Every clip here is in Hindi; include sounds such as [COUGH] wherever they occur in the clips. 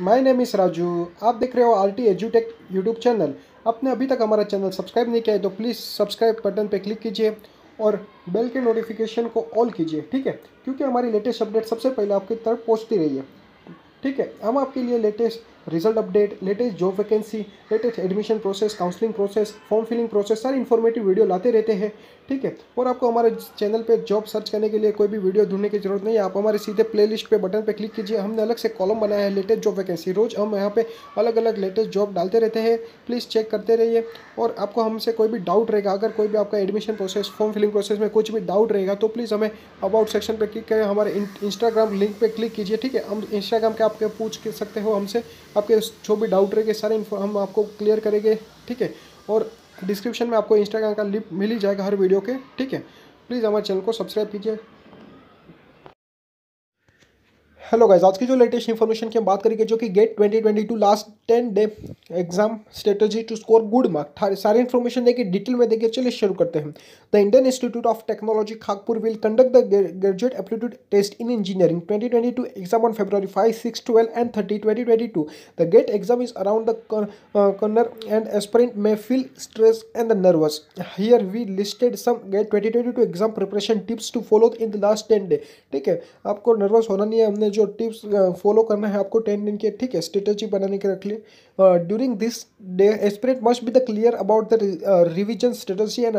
माय नेम इज़ राजू आप देख रहे हो आर टी एजुटेक यूट्यूब चैनल आपने अभी तक हमारा चैनल सब्सक्राइब नहीं किया है तो प्लीज़ सब्सक्राइब बटन पर क्लिक कीजिए और बेल के नोटिफिकेशन को ऑल कीजिए ठीक है क्योंकि हमारी लेटेस्ट अपडेट सबसे पहले आपकी तरफ पहुँचती रही है ठीक है हम आपके लिए latest result update latest job vacancy latest admission process counselling process form filling process सारी इन्फॉर्मेटिव वीडियो लाते रहते हैं ठीक है और आपको हमारे चैनल पे जॉब सर्च करने के लिए कोई भी वीडियो ढूंढने की जरूरत नहीं है आप हमारे सीधे प्लेलिस्ट पे बटन पे क्लिक कीजिए हमने अलग से कॉलम बनाया है लेटेस्ट जॉब वैकेंसी रोज़ हम यहाँ पे अलग अलग लेटेस्ट जॉब डालते रहते हैं प्लीज़ चेक करते रहिए और आपको हमसे कोई भी डाउट रहेगा अगर कोई भी आपका admission process form filling process में कुछ भी डाउट रहेगा तो प्लीज़ हमें अबाउट सेक्शन पर क्लिक करें हमारे इंस्टाग्राम लिंक पर क्लिक कीजिए ठीक है हम इंस्टाग्राम के आपके पूछ सकते हो हमसे आपके जो भी डाउट रहेगा सारे हम आपको क्लियर करेंगे ठीक है और डिस्क्रिप्शन में आपको इंस्टाग्राम का लिंक मिल ही जाएगा हर वीडियो के ठीक है प्लीज़ हमारे चैनल को सब्सक्राइब कीजिए हेलो गाइज आज की जो लेटेस्ट इन्फॉर्मेशन की हम बात करेंगे जो कि GATE 2022 last ten day exam strategy to score good mark सारे इन्फॉर्मेशन देखिए डिटेल में देखिए चलिए शुरू करते हैं the Indian Institute of Technology Kharagpur will conduct the Graduate Aptitude Test in Engineering 2022 exam on February five six twelve and thirty twenty the GATE exam is around the corner and aspirant may feel stress and the nervous here we listed some GATE twenty exam preparation tips to follow in the last ten day ठीक है आपको नर्वस होना नहीं है हमने जो टिप्स फॉलो करना है आपको टेन दिन के ठीक है स्ट्रेटजी बनाने के रख ली during this day aspirant must be the clear about the revision strategy and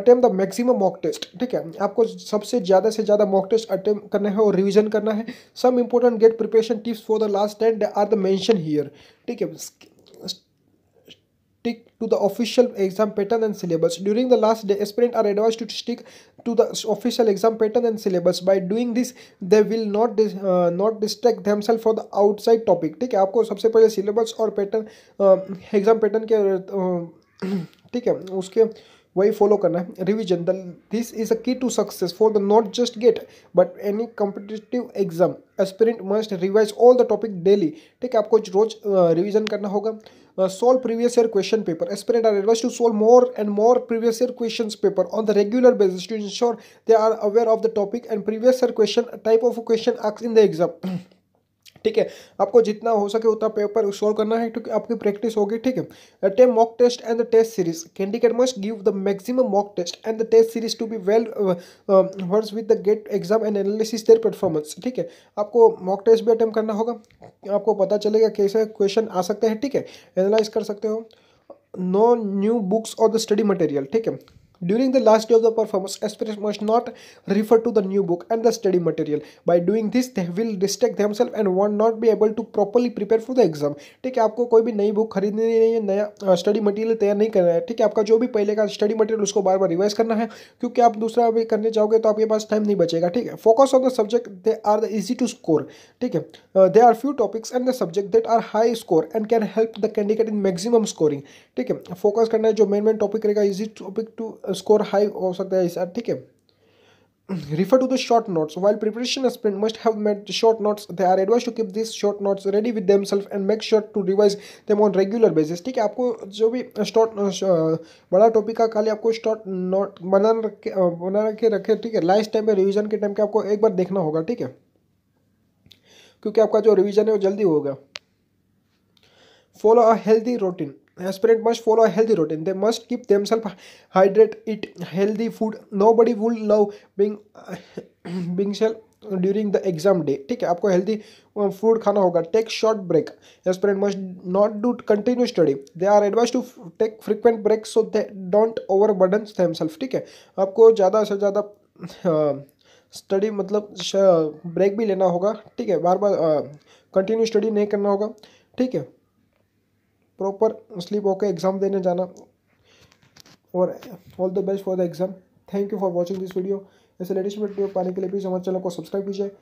attempt the maximum mock test ठीक है आपको सबसे ज़्यादा से ज़्यादा मॉक टेस्ट अटेम्प करना है और रिविजन करना है some important GATE preparation tips for the last ten are the mentioned here ठीक है stick to the official exam pattern and syllabus. During the last day, aspirants are advised to stick to the official exam pattern and syllabus. By doing this, they will not dis, uh, not distract themselves for the outside topic. ठीक है आपको सबसे पहले syllabus और pattern uh, एग्जाम पैटर्न के ठीक है उसके वही फॉलो करना है revision the this is a key to success for the not just GATE but any competitive exam aspirant must revise all the topic daily ठीक है आपको रोज रिविजन करना होगा Uh, solve previous year question paper. Aspirant are advised to solve more and more previous year questions paper on the regular basis to ensure they are aware of the topic and previous year question type of question asked in the exam. [CLEARS THROAT] ठीक है आपको जितना हो सके उतना पेपर सोल्व करना है क्योंकि आपकी प्रैक्टिस होगी ठीक है attempt mock test and the test series candidate must give the maximum mock test and the test series to be well versed with the GATE exam and analysis their performance ठीक है आपको मॉक टेस्ट भी अटैम्प्ट करना होगा आपको पता चलेगा कैसे क्वेश्चन आ सकते हैं ठीक है एनालाइज कर सकते हो नो न्यू बुक्स और द स्टडी मटेरियल ठीक है During the last day of the performance, aspirants must not refer to the new book and the study material. By doing this, they will distract themselves and won't not be able to properly prepare for the exam. ठीक है आपको कोई भी नई बुक खरीदनी नहीं है नया स्टडी मटेरियल तैयार नहीं करना है ठीक है आपका जो भी पहले का स्टडी मटेरियल उसको बार बार रिवाइज करना है क्योंकि आप दूसरा अभी करने जाओगे तो आपके पास टाइम नहीं बचेगा ठीक है focus on the subject they are the easy to score ठीक है they are few topics and the subject that are high score and can help the candidate in maximum scoring ठीक है फोकस करना है जो मेन मेन टॉपिक रहेगा easy topic to score high हो सकता है सर ठीक है refer to the short notes while preparation aspirant must have made short notes they are advise to keep this short notes ready with themself and make sure to revise them on regular basis ठीक है आपको जो भी शॉर्ट uh, uh, uh, बड़ा टॉपिक का खाली आपको शॉर्ट नोट बना रखे बना रखे रखे ठीक है लास्ट टाइम पे रिविजन के टाइम के आपको एक बार देखना होगा ठीक है क्योंकि आपका जो रिविजन है वो जल्दी होगा follow a healthy routine aspirant must follow a healthy routine they must keep themselves hydrate eat healthy food nobody will love being [COUGHS] being shall during the exam day ठीक है आपको हेल्दी फूड uh, खाना होगा take short break aspirant must not do continue study they are advise to take frequent break so they don't overburden themself ठीक है आपको ज़्यादा से ज़्यादा स्टडी uh, मतलब ब्रेक भी लेना होगा ठीक है बार बार कंटिन्यू uh, स्टडी नहीं करना होगा ठीक है प्रॉपर स्लीप होकर एग्ज़ाम देने जाना और all the best for the exam thank you for watching this video ऐसे लेटेस्ट वीडियो पाने के लिए प्लीज़ हमारे चैनल को सब्सक्राइब कीजिए